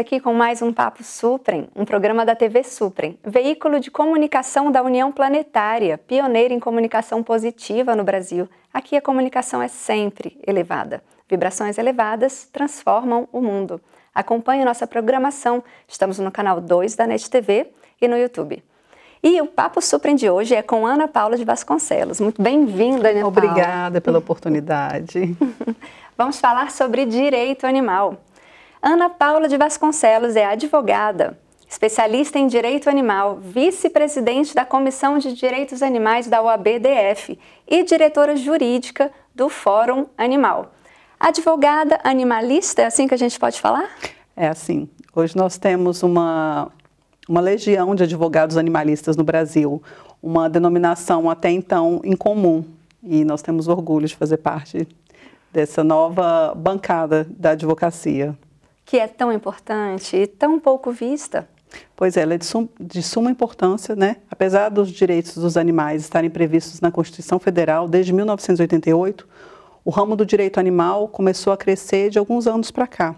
aqui com mais um Papo Suprem, um programa da TV Suprem, veículo de comunicação da União Planetária, pioneira em comunicação positiva no Brasil. Aqui a comunicação é sempre elevada. Vibrações elevadas transformam o mundo. Acompanhe nossa programação. Estamos no canal 2 da NET TV e no YouTube. E o Papo Suprem de hoje é com Ana Paula de Vasconcelos. Muito bem-vinda, Ana Obrigada Paula. pela oportunidade. Vamos falar sobre direito animal. Ana Paula de Vasconcelos é advogada, especialista em direito animal, vice-presidente da Comissão de Direitos Animais da OABDF e diretora jurídica do Fórum Animal. Advogada animalista, é assim que a gente pode falar? É assim. Hoje nós temos uma, uma legião de advogados animalistas no Brasil, uma denominação até então incomum, e nós temos orgulho de fazer parte dessa nova bancada da advocacia que é tão importante e tão pouco vista. Pois é, ela é de, sum, de, suma importância, né? Apesar dos direitos dos animais estarem previstos na Constituição Federal desde 1988, o ramo do direito animal começou a crescer de alguns anos para cá.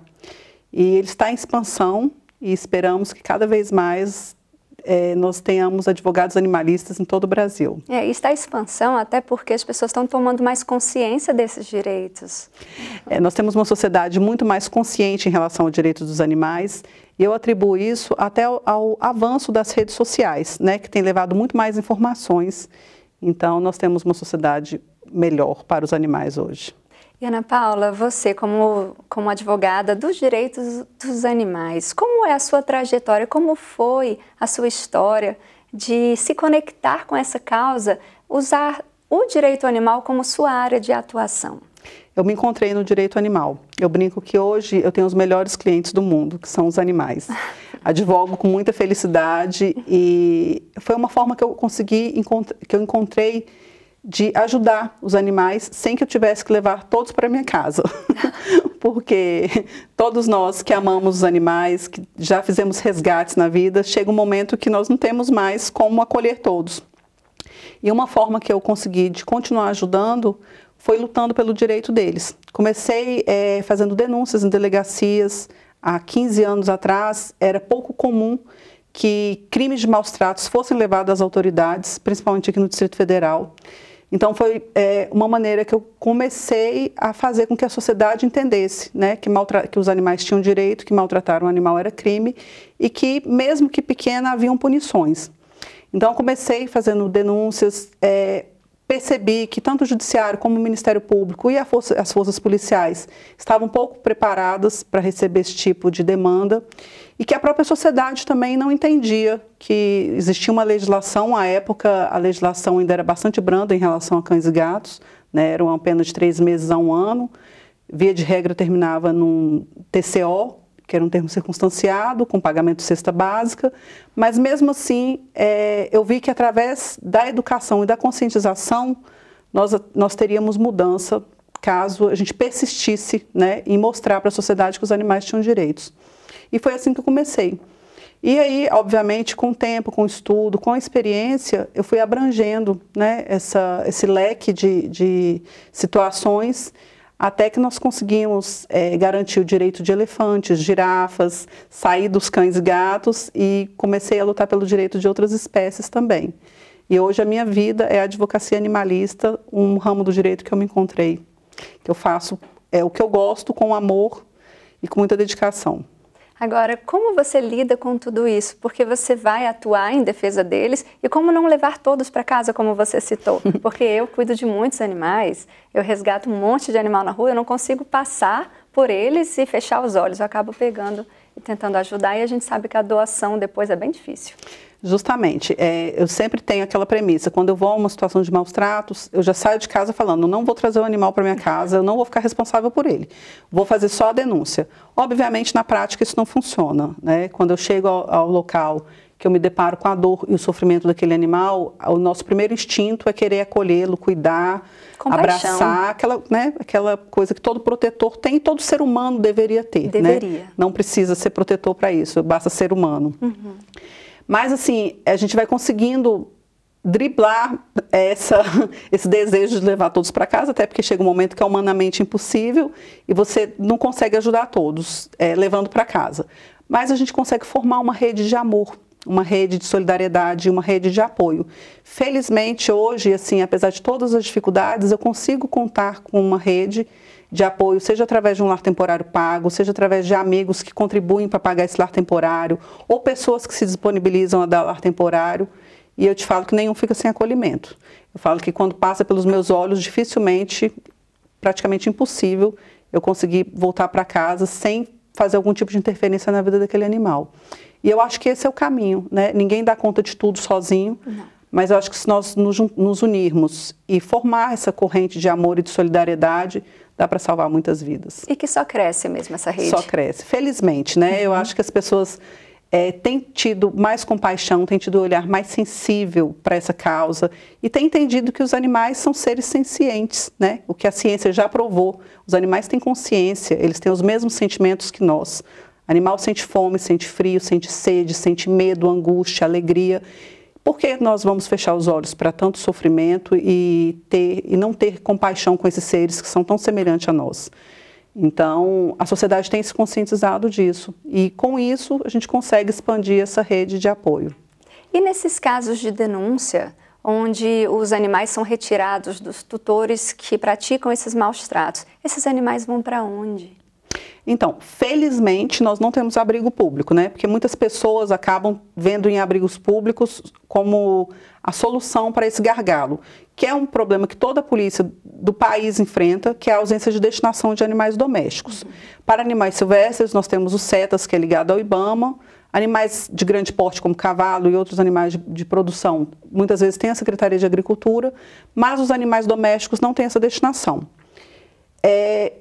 E ele está em expansão e esperamos que cada vez mais é, nós tenhamos advogados animalistas em todo o Brasil. É, está a expansão até porque as pessoas estão tomando mais consciência desses direitos. É, nós temos uma sociedade muito mais consciente em relação ao direito dos animais e eu atribuo isso até ao, ao avanço das redes sociais, né, que tem levado muito mais informações. Então, nós temos uma sociedade melhor para os animais hoje. E Ana Paula, você como, como advogada dos direitos dos animais, como é a sua trajetória, como foi a sua história de se conectar com essa causa, usar o direito animal como sua área de atuação? Eu me encontrei no direito animal. Eu brinco que hoje eu tenho os melhores clientes do mundo, que são os animais. Advogo com muita felicidade e foi uma forma que eu consegui, que eu encontrei de ajudar os animais sem que eu tivesse que levar todos para minha casa. Porque todos nós que amamos os animais, que já fizemos resgates na vida, chega um momento que nós não temos mais como acolher todos. E uma forma que eu consegui de continuar ajudando foi lutando pelo direito deles. Comecei é, fazendo denúncias em delegacias. Há 15 anos atrás, era pouco comum que crimes de maus tratos fossem levados às autoridades, principalmente aqui no Distrito Federal. Então foi é, uma maneira que eu comecei a fazer com que a sociedade entendesse, né, que, que os animais tinham direito, que maltratar um animal era crime e que mesmo que pequena haviam punições. Então comecei fazendo denúncias, é, percebi que tanto o judiciário como o Ministério Público e força, as forças policiais estavam pouco preparadas para receber esse tipo de demanda e que a própria sociedade também não entendia que existia uma legislação, à época a legislação ainda era bastante branda em relação a cães e gatos, né? era uma pena de três meses a um ano, via de regra terminava num TCO, que era um termo circunstanciado, com pagamento de cesta básica, mas mesmo assim é, eu vi que através da educação e da conscientização nós, nós teríamos mudança caso a gente persistisse né, em mostrar para a sociedade que os animais tinham direitos. E foi assim que eu comecei. E aí, obviamente, com o tempo, com o estudo, com a experiência, eu fui abrangendo né, essa, esse leque de, de situações até que nós conseguimos é, garantir o direito de elefantes, girafas, sair dos cães e gatos e comecei a lutar pelo direito de outras espécies também. E hoje a minha vida é a advocacia animalista, um ramo do direito que eu me encontrei, que eu faço é o que eu gosto com amor e com muita dedicação. Agora, como você lida com tudo isso? Porque você vai atuar em defesa deles e como não levar todos para casa, como você citou? Porque eu cuido de muitos animais, eu resgato um monte de animal na rua, eu não consigo passar por eles e fechar os olhos, eu acabo pegando e tentando ajudar. E a gente sabe que a doação depois é bem difícil. Justamente, é, eu sempre tenho aquela premissa, quando eu vou a uma situação de maus tratos, eu já saio de casa falando, não vou trazer o animal para minha casa, eu não vou ficar responsável por ele, vou fazer só a denúncia. Obviamente, na prática, isso não funciona, né? Quando eu chego ao, ao local que eu me deparo com a dor e o sofrimento daquele animal, o nosso primeiro instinto é querer acolhê-lo, cuidar, Compaixão. abraçar, aquela, né, aquela coisa que todo protetor tem e todo ser humano deveria ter. Né? Deveria. Né? Não precisa ser protetor para isso, basta ser humano. Uhum. Mas assim, a gente vai conseguindo driblar essa, esse desejo de levar todos para casa, até porque chega um momento que é humanamente impossível e você não consegue ajudar todos é, levando para casa. Mas a gente consegue formar uma rede de amor uma rede de solidariedade, uma rede de apoio. Felizmente hoje, assim, apesar de todas as dificuldades, eu consigo contar com uma rede de apoio, seja através de um lar temporário pago, seja através de amigos que contribuem para pagar esse lar temporário, ou pessoas que se disponibilizam a dar lar temporário. E eu te falo que nenhum fica sem acolhimento. Eu falo que quando passa pelos meus olhos, dificilmente, praticamente impossível, eu conseguir voltar para casa sem fazer algum tipo de interferência na vida daquele animal. E eu acho que esse é o caminho, né? Ninguém dá conta de tudo sozinho. Não. Mas eu acho que se nós nos unirmos e formar essa corrente de amor e de solidariedade, dá para salvar muitas vidas. E que só cresce mesmo essa rede. Só cresce. Felizmente, né? Uhum. Eu acho que as pessoas é, têm tido mais compaixão, têm tido um olhar mais sensível para essa causa e têm entendido que os animais são seres sencientes, né? O que a ciência já provou. Os animais têm consciência, eles têm os mesmos sentimentos que nós. Animal sente fome, sente frio, sente sede, sente medo, angústia, alegria. Por que nós vamos fechar os olhos para tanto sofrimento e, ter, e não ter compaixão com esses seres que são tão semelhantes a nós? Então, a sociedade tem se conscientizado disso e, com isso, a gente consegue expandir essa rede de apoio. E nesses casos de denúncia, onde os animais são retirados dos tutores que praticam esses maus tratos, esses animais vão para onde? Então, felizmente, nós não temos abrigo público, né? Porque muitas pessoas acabam vendo em abrigos públicos como a solução para esse gargalo, que é um problema que toda a polícia do país enfrenta, que é a ausência de destinação de animais domésticos. Para animais silvestres, nós temos o CETAS, que é ligado ao IBAMA, Animais de grande porte, como cavalo e outros animais de, de, produção, muitas vezes tem a Secretaria de Agricultura, mas os animais domésticos não têm essa destinação. É,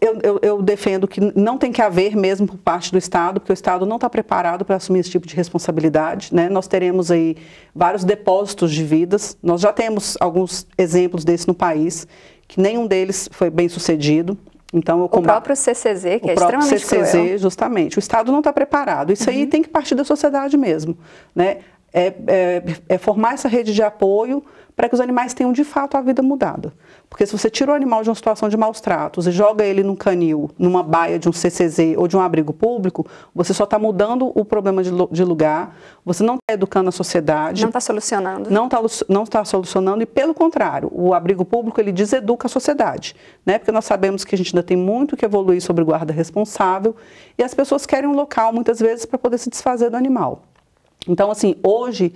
eu, eu, eu, defendo que não tem que haver mesmo por parte do Estado, porque o Estado não está preparado para assumir esse tipo de responsabilidade. Né? Nós teremos aí vários depósitos de vidas, nós já temos alguns exemplos desse no país, que nenhum deles foi bem sucedido. Então, eu combato, o próprio CCZ, que o é próprio extremamente CCZ, cruel. justamente. O Estado não está preparado. Isso uhum. aí tem que partir da sociedade mesmo. Né? É, é, é formar essa rede de apoio para que os animais tenham de fato a vida mudada. Porque se você tira o animal de uma situação de maus tratos e joga ele num canil, numa baia de um CCZ ou de um abrigo público, você só está mudando o problema de, de lugar, você não está educando a sociedade. Não está solucionando. Não está não tá solucionando e, pelo contrário, o abrigo público ele deseduca a sociedade. Né? Porque nós sabemos que a gente ainda tem muito que evoluir sobre guarda responsável e as pessoas querem um local, muitas vezes, para poder se desfazer do animal. Então, assim, hoje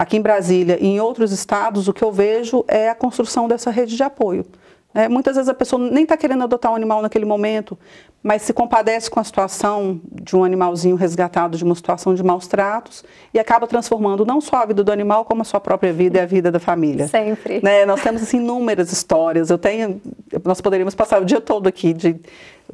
aqui em Brasília e em outros estados, o que eu vejo é a construção dessa rede de apoio. É, muitas vezes a pessoa nem está querendo adotar um animal naquele momento, mas se compadece com a situação de um animalzinho resgatado de uma situação de maus tratos e acaba transformando não só a vida do animal, como a sua própria vida e a vida da família. Sempre. Né? Nós temos assim, inúmeras histórias. Eu tenho, nós poderíamos passar o dia todo aqui de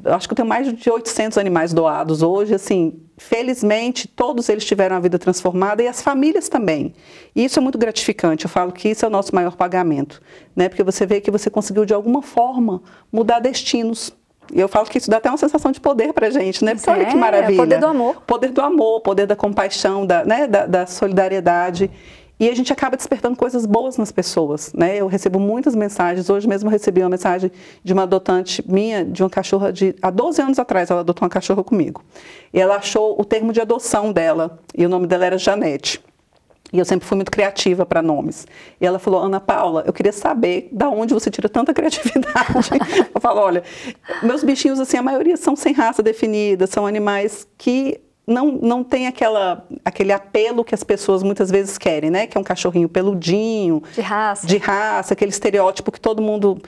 acho que eu tenho mais de 800 animais doados hoje, assim, felizmente todos eles tiveram a vida transformada e as famílias também. E isso é muito gratificante, eu falo que isso é o nosso maior pagamento, né? Porque você vê que você conseguiu de alguma forma mudar destinos. E eu falo que isso dá até uma sensação de poder pra gente, né? Porque é, olha que é, maravilha. Poder do amor. Poder do amor, poder da compaixão, da, né? da, da solidariedade. E a gente acaba despertando coisas boas nas pessoas, né? Eu recebo muitas mensagens, hoje mesmo recebi uma mensagem de uma adotante minha, de uma cachorra de... Há 12 anos atrás ela adotou uma cachorra comigo. E ela achou o termo de adoção dela, e o nome dela era Janete. E eu sempre fui muito criativa para nomes. E ela falou, Ana Paula, eu queria saber da onde você tira tanta criatividade. eu falo, olha, meus bichinhos, assim, a maioria são sem raça definida, são animais que não, não tem aquela, aquele apelo que as pessoas muitas vezes querem, né? Que é um cachorrinho peludinho. De raça. De raça, aquele estereótipo que todo mundo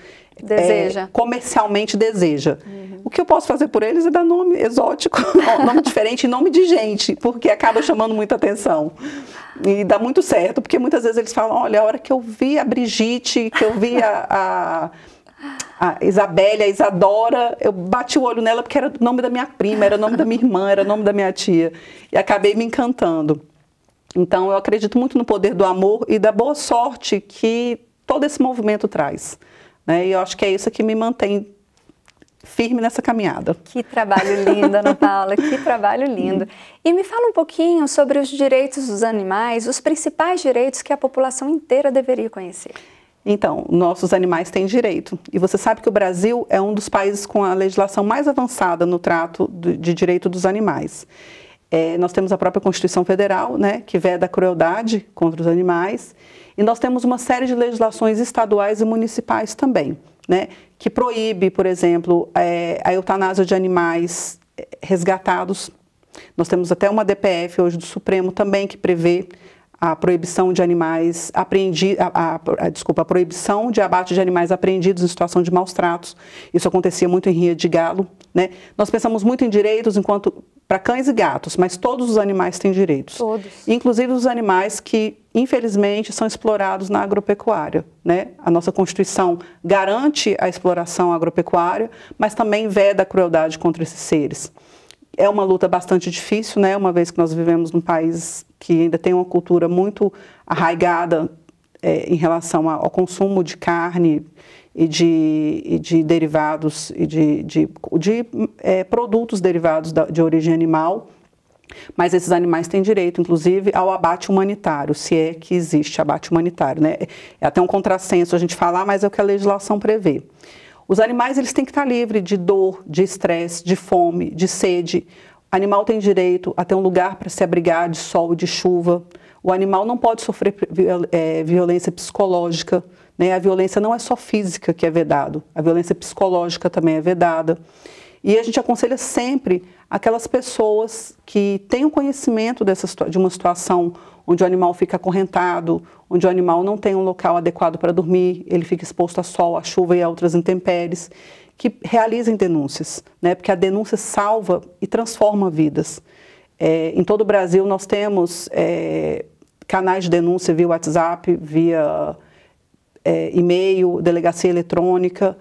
é, deseja. É, comercialmente deseja. Uhum. O que eu posso fazer por eles é dar nome exótico, nome diferente, nome de gente, porque acaba chamando muita atenção. E dá muito certo, porque muitas vezes eles falam: olha, a hora que eu vi a Brigitte, que eu vi a, a a Isabelle, a Isadora, eu bati o olho nela porque era o nome da minha prima, era o nome da minha irmã, era o nome da minha tia. E acabei me encantando. Então eu acredito muito no poder do amor e da boa sorte que todo esse movimento traz. Né? E eu acho que é isso que me mantém firme nessa caminhada. Que trabalho lindo, Ana Paula, que trabalho lindo. E me fala um pouquinho sobre os direitos dos animais, os principais direitos que a população inteira deveria conhecer. Então, nossos animais têm direito. E você sabe que o Brasil é um dos países com a legislação mais avançada no trato de direito dos animais. É, nós temos a própria Constituição Federal, né, que veda a crueldade contra os animais, e nós temos uma série de legislações estaduais e municipais também, né, que proíbe, por exemplo, é, a eutanásia de animais é, resgatados. Nós temos até uma DPF hoje do Supremo também que prevê a proibição de animais apreendidos, a, a, a, desculpa, a proibição de abate de animais apreendidos em situação de maus tratos. Isso acontecia muito em Ria de Galo. Né? Nós pensamos muito em direitos enquanto para cães e gatos, mas todos os animais têm direitos. Todos. Inclusive os animais que, infelizmente, são explorados na agropecuária. Né? A nossa Constituição garante a exploração agropecuária, mas também veda a crueldade contra esses seres. É uma luta bastante difícil, né? Uma vez que nós vivemos num país que ainda tem uma cultura muito arraigada é, em relação ao consumo de carne e de, e de derivados e de, de, de é, produtos derivados da, de origem animal. Mas esses animais têm direito, inclusive, ao abate humanitário, se é que existe abate humanitário. Né? É até um contrassenso a gente falar, mas é o que a legislação prevê. Os animais eles têm que estar livres de dor, de estresse, de fome, de sede. O animal tem direito a ter um lugar para se abrigar de sol e de chuva. O animal não pode sofrer é, violência psicológica. Né? A violência não é só física que é vedado, a violência psicológica também é vedada. E a gente aconselha sempre aquelas pessoas que têm o conhecimento dessa, de uma situação onde o animal fica acorrentado, onde o animal não tem um local adequado para dormir, ele fica exposto a sol, a chuva e a outras intempéries, que realizem denúncias, né? porque a denúncia salva e transforma vidas. É, em todo o Brasil nós temos é, canais de denúncia via WhatsApp, via é, e-mail, delegacia eletrônica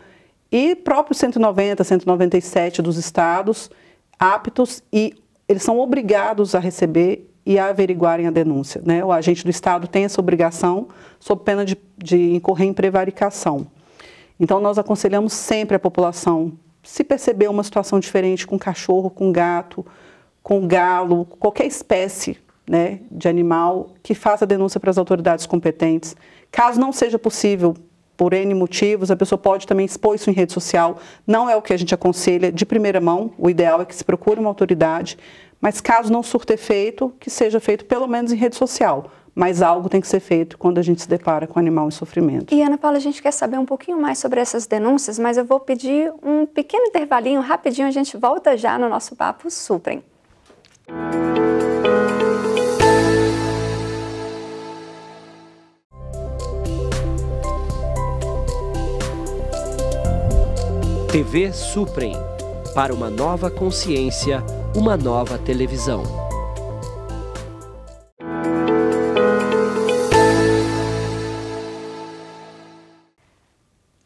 e próprios 190, 197 dos estados aptos e eles são obrigados a receber e averiguarem a denúncia. Né? O agente do Estado tem essa obrigação, sob pena de, de incorrer em prevaricação. Então, nós aconselhamos sempre a população, se perceber uma situação diferente com cachorro, com gato, com galo, qualquer espécie né, de animal, que faça a denúncia para as autoridades competentes. Caso não seja possível, por N motivos, a pessoa pode também expor isso em rede social. Não é o que a gente aconselha de primeira mão, o ideal é que se procure uma autoridade, mas caso não surta efeito, que seja feito pelo menos em rede social. Mas algo tem que ser feito quando a gente se depara com animal em sofrimento. E Ana Paula, a gente quer saber um pouquinho mais sobre essas denúncias, mas eu vou pedir um pequeno intervalinho rapidinho, a gente volta já no nosso papo Suprem. TV Suprem para uma nova consciência uma nova televisão.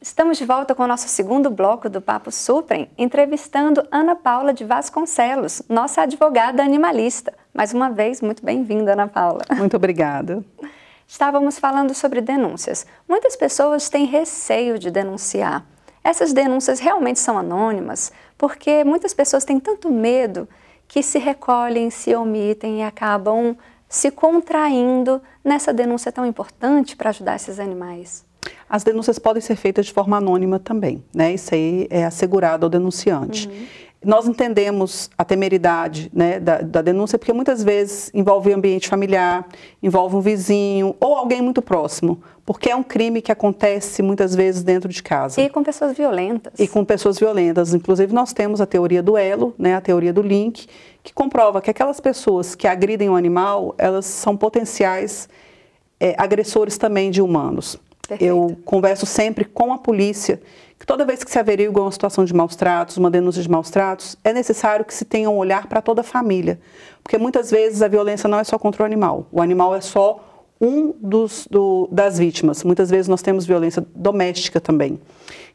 Estamos de volta com o nosso segundo bloco do Papo Suprem, entrevistando Ana Paula de Vasconcelos, nossa advogada animalista. Mais uma vez, muito bem-vinda, Ana Paula. Muito obrigada. Estávamos falando sobre denúncias. Muitas pessoas têm receio de denunciar. Essas denúncias realmente são anônimas, porque muitas pessoas têm tanto medo que se recolhem, se omitem e acabam se contraindo nessa denúncia tão importante para ajudar esses animais? As denúncias podem ser feitas de forma anônima também, né? Isso aí é assegurado ao denunciante. Uhum nós entendemos a temeridade né, da, da, denúncia, porque muitas vezes envolve o ambiente familiar, envolve um vizinho ou alguém muito próximo, porque é um crime que acontece muitas vezes dentro de casa. E com pessoas violentas. E com pessoas violentas. Inclusive, nós temos a teoria do elo, né, a teoria do link, que comprova que aquelas pessoas que agridem o um animal, elas são potenciais é, agressores também de humanos. Perfeito. Eu converso sempre com a polícia que toda vez que se averigua uma situação de maus tratos, uma denúncia de maus tratos, é necessário que se tenha um olhar para toda a família. Porque muitas vezes a violência não é só contra o animal, o animal é só um dos, do, das vítimas. Muitas vezes nós temos violência doméstica também.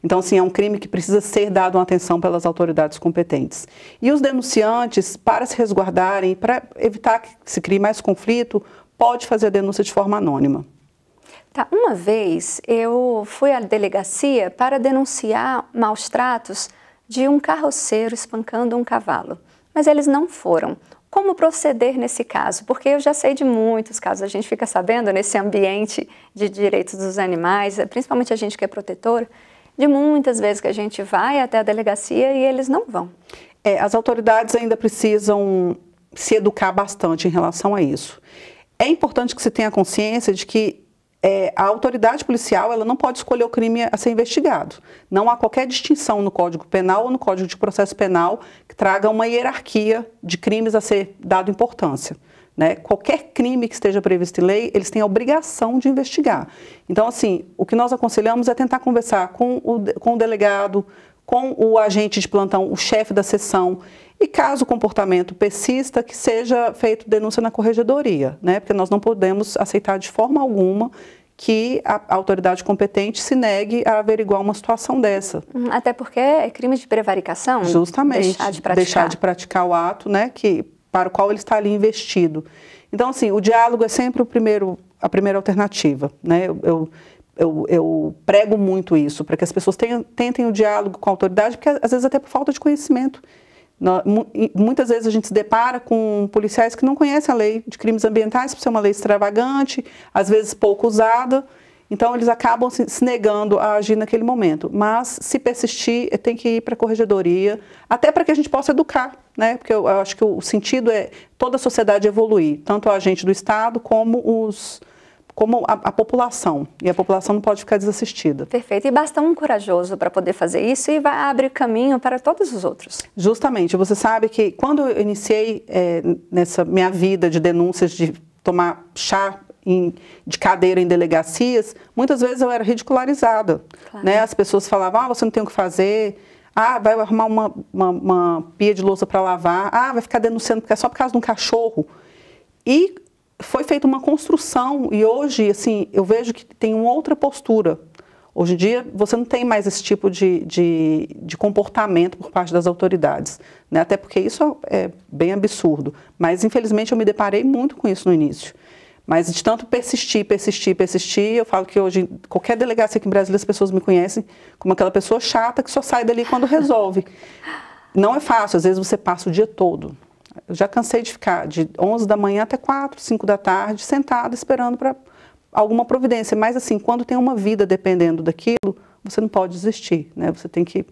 Então, assim, é um crime que precisa ser dado uma atenção pelas autoridades competentes. E os denunciantes, para se resguardarem, para evitar que se crie mais conflito, pode fazer a denúncia de forma anônima. Tá, uma vez eu fui à delegacia para denunciar maus tratos de um carroceiro espancando um cavalo, mas eles não foram. Como proceder nesse caso? Porque eu já sei de muitos casos, a gente fica sabendo nesse ambiente de direitos dos animais, eh, principalmente a gente que é protetor, de muitas vezes que a gente vai até a delegacia e eles não vão. É, as autoridades ainda precisam se educar bastante em relação a isso. É importante que se tenha consciência de que é, a autoridade policial ela não pode escolher o crime a ser investigado. Não há qualquer distinção no Código Penal ou no Código de Processo Penal que traga uma hierarquia de crimes a ser dado importância. Né? Qualquer crime que esteja previsto em lei, eles têm a obrigação de investigar. Então, assim, o que nós aconselhamos é tentar conversar com o, com o delegado, com o agente de plantão, o chefe da sessão, e caso o comportamento persista, que seja feita denúncia na corregedoria, né? Porque nós não podemos aceitar de forma alguma que a autoridade competente se negue a averiguar uma situação dessa. Uhum. Até porque é crime de prevaricação. Justamente. Deixar de praticar, deixar de praticar o ato, né? Que para o qual ele está ali investido. Então, assim, o diálogo é sempre o primeiro, a primeira alternativa, né? eu, eu eu, eu, prego muito isso, para que as pessoas tenham, tentem o diálogo com a autoridade, porque às vezes até por falta de conhecimento. Muitas vezes a gente se depara com policiais que não conhecem a lei de crimes ambientais, por ser uma lei extravagante, às vezes pouco usada, então eles acabam se negando a agir naquele momento. Mas se persistir, eh, tem que ir para a corregedoria, até para que a gente possa educar, né? Porque eu acho que o sentido é toda a sociedade evoluir, tanto a gente do Estado como os como a, a, população. E a população não pode ficar desassistida. Perfeito. E basta um corajoso para poder fazer isso e vai abrir caminho para todos os outros. Justamente. Você sabe que quando eu iniciei é, nessa minha vida de denúncias de tomar chá em, de cadeira em delegacias, muitas vezes eu era ridicularizada. Claro. Né? As pessoas falavam, ah, você não tem o que fazer, ah, vai arrumar uma, uma, uma pia de louça para lavar, ah, vai ficar denunciando é só por causa de um cachorro. E foi feita uma construção e hoje, assim, eu vejo que tem uma outra postura. Hoje em dia, você não tem mais esse tipo de, de, de comportamento por parte das autoridades, né? até porque isso é, é bem absurdo. Mas, infelizmente, eu me deparei muito com isso no início. Mas de tanto persistir, persistir, persistir, eu falo que hoje, qualquer delegacia aqui em Brasília, as pessoas me conhecem como aquela pessoa chata que só sai dali quando resolve. Não é fácil, às vezes você passa o dia todo eu já cansei de ficar de 11 da manhã até 4, 5 da tarde, sentado esperando para alguma providência. Mas assim, quando tem uma vida dependendo daquilo, você não pode desistir, né? Você tem que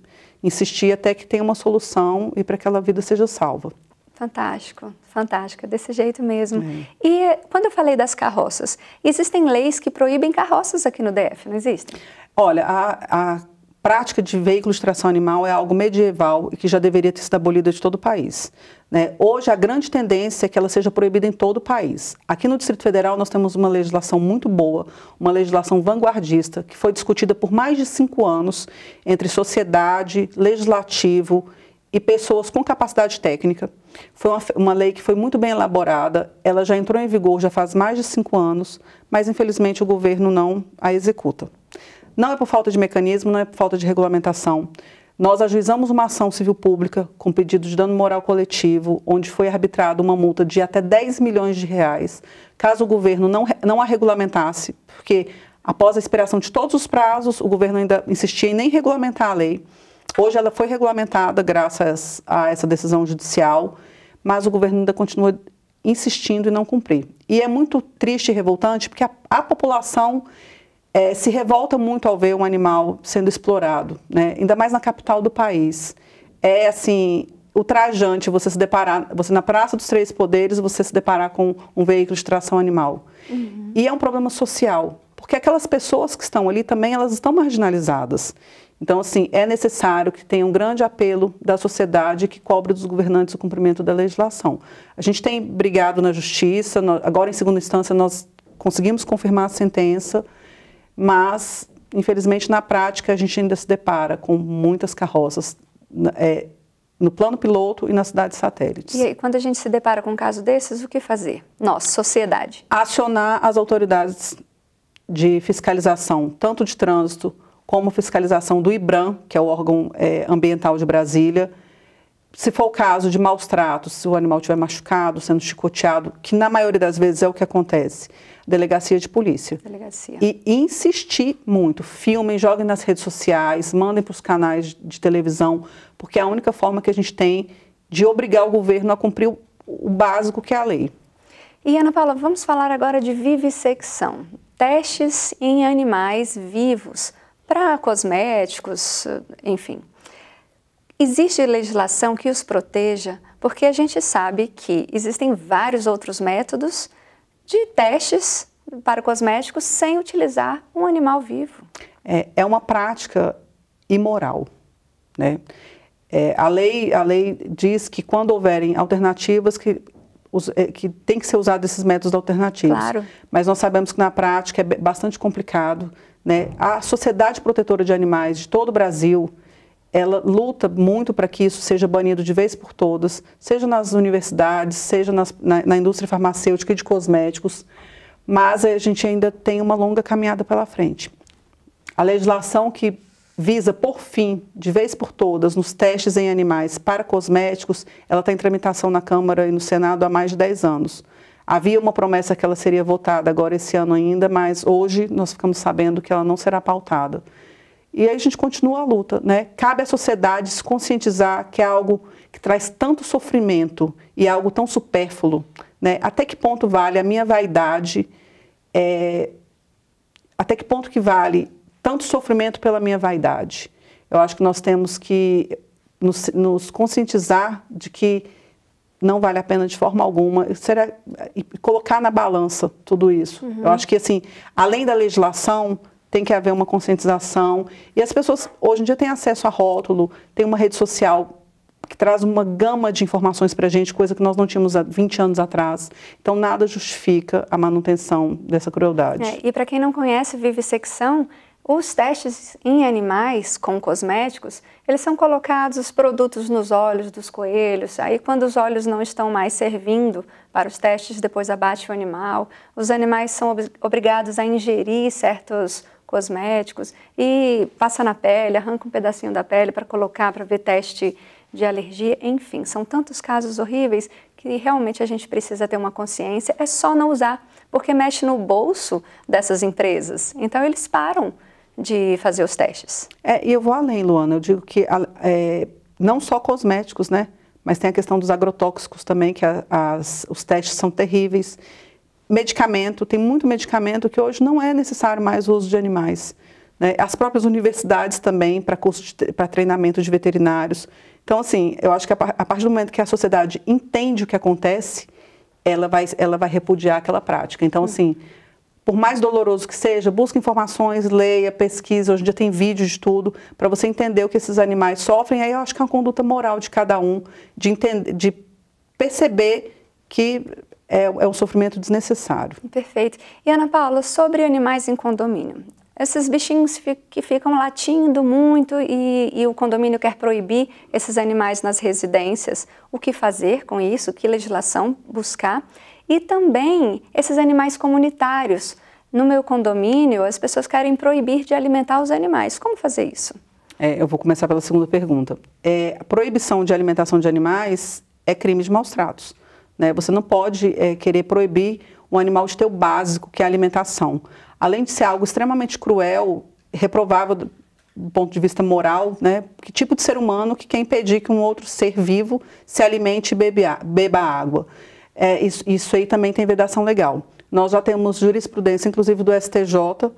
insistir até que tenha uma solução e para que aquela vida seja salva. Fantástico, fantástico, desse jeito mesmo. É. E quando eu falei das carroças, existem leis que proíbem carroças aqui no DF, não existem? Olha, a, a prática de veículos de tração animal é algo medieval e que já deveria ter sido abolida de todo o país. Né? Hoje, a grande tendência é que ela seja proibida em todo o país. Aqui no Distrito Federal, nós temos uma legislação muito boa, uma legislação vanguardista, que foi discutida por mais de cinco anos entre sociedade, legislativo e pessoas com capacidade técnica. Foi uma, uma, lei que foi muito bem elaborada, ela já entrou em vigor já faz mais de cinco anos, mas infelizmente o governo não a executa. Não é por falta de mecanismo, não é por falta de regulamentação. Nós ajuizamos uma ação civil pública com pedido de dano moral coletivo, onde foi arbitrada uma multa de até 10 milhões de reais, caso o governo não, não a regulamentasse, porque após a expiração de todos os prazos, o governo ainda insistia em nem regulamentar a lei. Hoje ela foi regulamentada graças a essa decisão judicial, mas o governo ainda continua insistindo em não cumprir. E é muito triste e revoltante porque a, a população é, se revolta muito ao ver um animal sendo explorado, né? ainda mais na capital do país. É assim ultrajante você se deparar, você na Praça dos Três Poderes, você se deparar com um veículo de tração animal. Uhum. E é um problema social, porque aquelas pessoas que estão ali também elas estão marginalizadas. Então, assim, é necessário que tenha um grande apelo da sociedade que cobre dos governantes o cumprimento da legislação. A gente tem brigado na justiça, agora em segunda instância nós conseguimos confirmar a sentença, mas infelizmente na prática a gente ainda se depara com muitas carroças é, no plano piloto e nas cidades satélites. E aí, quando a gente se depara com um caso desses, o que fazer? Nós, sociedade. Acionar as autoridades de fiscalização, tanto de trânsito como fiscalização do IBRAM, que é o órgão é, ambiental de Brasília, se for o caso de maus tratos, se o animal tiver machucado, sendo chicoteado, que na maioria das vezes é o que acontece, delegacia de polícia. Delegacia. E insistir muito, filmem, joguem nas redes sociais, mandem para os canais de televisão, porque é a única forma que a gente tem de obrigar o governo a cumprir o, o básico que é a lei. E Ana Paula, vamos falar agora de vivissecção, testes em animais vivos para cosméticos, enfim. Existe legislação que os proteja, porque a gente sabe que existem vários outros métodos de testes para cosméticos sem utilizar um animal vivo. É, é uma prática imoral, né? É, a, lei, a lei diz que quando houverem alternativas que, é, que tem que ser usado esses métodos alternativos. Claro. Mas nós sabemos que na prática é bastante complicado. Né? A Sociedade Protetora de Animais de todo o Brasil, ela luta muito para que isso seja banido de vez por todas, seja nas universidades, seja nas, na, na indústria farmacêutica e de cosméticos, mas a gente ainda tem uma longa caminhada pela frente. A legislação que visa, por fim, de vez por todas, nos testes em animais para cosméticos, ela está em tramitação na Câmara e no Senado há mais de 10 anos. Havia uma promessa que ela seria votada agora esse ano ainda, mas hoje nós ficamos sabendo que ela não será pautada. E aí a gente continua a luta, né? Cabe à sociedade se conscientizar que é algo que traz tanto sofrimento e é algo tão supérfluo, né? Até que ponto vale a minha vaidade? É... Até que ponto que vale tanto sofrimento pela minha vaidade? Eu acho que nós temos que nos, nos conscientizar de que não vale a pena de forma alguma será, e colocar na balança tudo isso. Uhum. Eu acho que assim, além da legislação tem que haver uma conscientização. E as pessoas hoje em dia têm acesso a rótulo, tem uma rede social que traz uma gama de informações para a gente, coisa que nós não tínhamos há 20 anos atrás. Então, nada justifica a manutenção dessa crueldade. É, e para quem não conhece Vivissecção, os testes em animais com cosméticos, eles são colocados os produtos nos olhos dos coelhos. Aí, quando os olhos não estão mais servindo para os testes, depois abate o animal. Os animais são ob obrigados a ingerir certos cosméticos e passa na pele, arranca um pedacinho da pele para colocar, para ver teste de alergia, enfim, são tantos casos horríveis que realmente a gente precisa ter uma consciência, é só não usar, porque mexe no bolso dessas empresas. Então eles param de fazer os testes. É, e eu vou além, Luana, eu digo que é, não só cosméticos, né? Mas tem a questão dos agrotóxicos também, que a, as, os testes são terríveis medicamento, tem muito medicamento que hoje não é necessário mais o uso de animais. Né? As próprias universidades também, para curso para treinamento de veterinários. Então, assim, eu acho que a, a partir do momento que a sociedade entende o que acontece, ela vai, ela vai repudiar aquela prática. Então, hum. assim, por mais doloroso que seja, busque informações, leia, pesquise. Hoje em dia tem vídeo de tudo para você entender o que esses animais sofrem. Aí eu acho que é uma conduta moral de cada um, de, entender, de perceber que é, é um sofrimento desnecessário. Perfeito. E Ana Paula, sobre animais em condomínio. Esses bichinhos que ficam latindo muito e, e, o condomínio quer proibir esses animais nas residências. O que fazer com isso? Que legislação buscar? E também esses animais comunitários. No meu condomínio, as pessoas querem proibir de alimentar os animais. Como fazer isso? É, eu vou começar pela segunda pergunta. É, a proibição de alimentação de animais é crime de maus tratos. Né? Você não pode é, querer proibir um animal de ter o básico, que é a alimentação. Além de ser algo extremamente cruel, reprovável do, ponto de vista moral, né? que tipo de ser humano que quer impedir que um outro ser vivo se alimente e beba, beba água? É, isso, isso aí também tem vedação legal. Nós já temos jurisprudência, inclusive do STJ,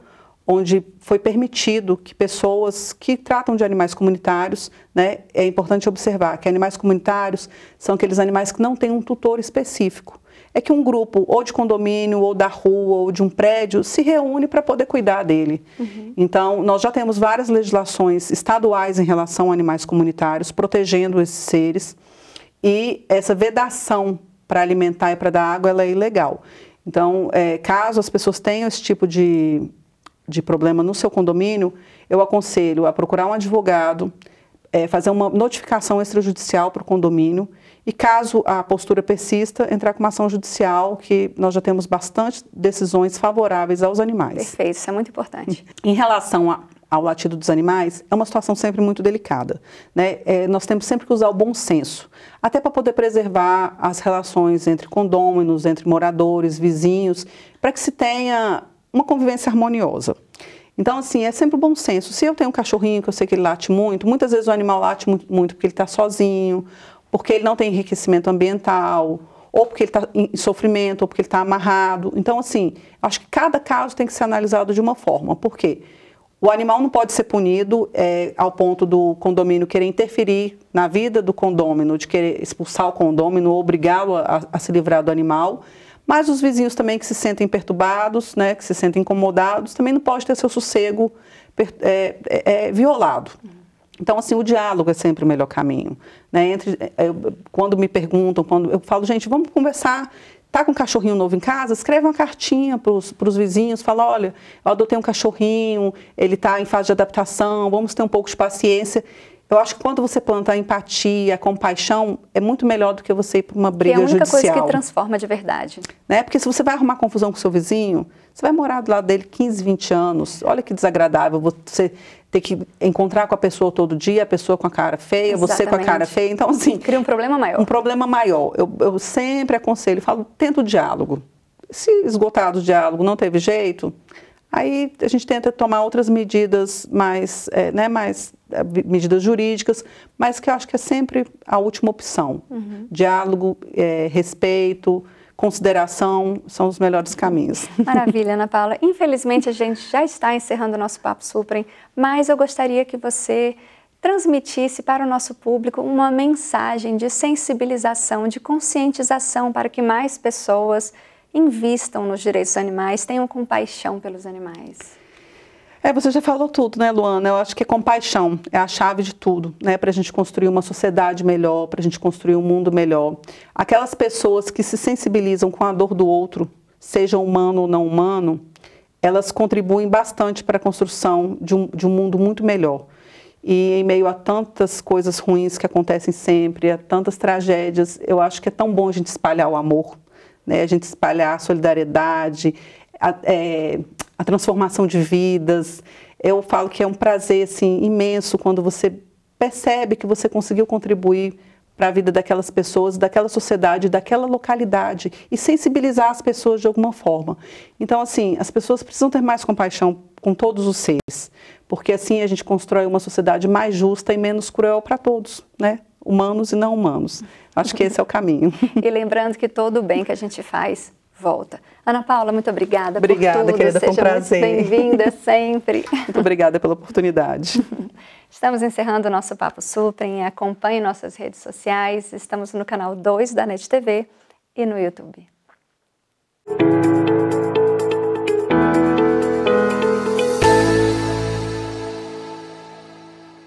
onde foi permitido que pessoas que tratam de animais comunitários, né, é importante observar que animais comunitários são aqueles animais que não têm um tutor específico. É que um grupo, ou de condomínio, ou da rua, ou de um prédio, se reúne para poder cuidar dele. Uhum. Então, nós já temos várias legislações estaduais em relação a animais comunitários, protegendo esses seres. E essa vedação para alimentar e para dar água, ela é ilegal. Então, é, caso as pessoas tenham esse tipo de de problema no seu condomínio, eu aconselho a procurar um advogado, é, fazer uma notificação extrajudicial para o condomínio e, caso a postura persista, entrar com uma ação judicial, que nós já temos bastante decisões favoráveis aos animais. Perfeito, isso é muito importante. Em relação a, ao latido dos animais é uma situação sempre muito delicada. Né? É, nós temos sempre que usar o bom senso, até para poder preservar as relações entre condôminos, entre moradores, vizinhos, para que se tenha uma convivência harmoniosa. Então, assim, é sempre bom senso. Se eu tenho um cachorrinho que eu sei que ele late muito, muitas vezes o animal late muito, porque ele está sozinho, porque ele não tem enriquecimento ambiental, ou porque ele está em sofrimento, ou porque ele está amarrado. Então, assim, acho que cada caso tem que ser analisado de uma forma. Por quê? O animal não pode ser punido é, ao ponto do condomínio querer interferir na vida do condômino, de querer expulsar o condômino, obrigá-lo a, a se livrar do animal. Mas os vizinhos também que se sentem perturbados, né, que se sentem incomodados, também não pode ter seu sossego é, é, é, violado. Então, assim, o diálogo é sempre o melhor caminho. Né? Entre, é, é, eu, quando me perguntam, quando eu falo, gente, vamos conversar. Tá com um cachorrinho novo em casa? Escreve uma cartinha para os vizinhos, fala, olha, eu adotei um cachorrinho, ele está em fase de adaptação, vamos ter um pouco de paciência. Eu acho que quando você planta empatia, compaixão, é muito melhor do que você ir para uma briga judicial. é a única judicial, coisa que transforma de verdade. Né? Porque se você vai arrumar confusão com seu vizinho, você vai morar do lado dele 15, 20 anos. Olha que desagradável você ter que encontrar com a pessoa todo dia, a pessoa com a cara feia, Exatamente. você com a cara feia. Então, assim... Cria um problema maior. Um problema maior. Eu, eu sempre aconselho, falo, tenta o diálogo. Se esgotado o diálogo, não teve jeito, Aí a gente tenta tomar outras medidas mais, é, né, mais é, medidas jurídicas, mas que eu acho que é sempre a última opção. Uhum. Diálogo, é, respeito, consideração são os melhores caminhos. Maravilha, Ana Paula. Infelizmente a gente já está encerrando o nosso Papo Suprem, mas eu gostaria que você transmitisse para o nosso público uma mensagem de sensibilização, de conscientização para que mais pessoas invistam nos direitos dos animais, tenham compaixão pelos animais. É, você já falou tudo, né, Luana? Eu acho que é compaixão é a chave de tudo, né, para a gente construir uma sociedade melhor, para a gente construir um mundo melhor. Aquelas pessoas que se sensibilizam com a dor do outro, seja humano ou não humano, elas contribuem bastante para a construção de um, de um mundo muito melhor. E em meio a tantas coisas ruins que acontecem sempre, a tantas tragédias, eu acho que é tão bom a gente espalhar o amor, né? a gente espalhar a solidariedade, a, é, a transformação de vidas. Eu falo que é um prazer assim, imenso quando você percebe que você conseguiu contribuir para a vida daquelas pessoas, daquela sociedade, daquela localidade e sensibilizar as pessoas de alguma forma. Então, assim, as pessoas precisam ter mais compaixão com todos os seres, porque assim a gente constrói uma sociedade mais justa e menos cruel para todos, né? humanos e não humanos. Acho que esse é o caminho. e lembrando que todo o bem que a gente faz volta. Ana Paula, muito obrigada, obrigada por tudo. Querida, Seja foi um prazer. bem-vinda sempre. muito obrigada pela oportunidade. Estamos encerrando o nosso Papo Suprem. Acompanhe nossas redes sociais. Estamos no canal 2 da NET TV e no YouTube.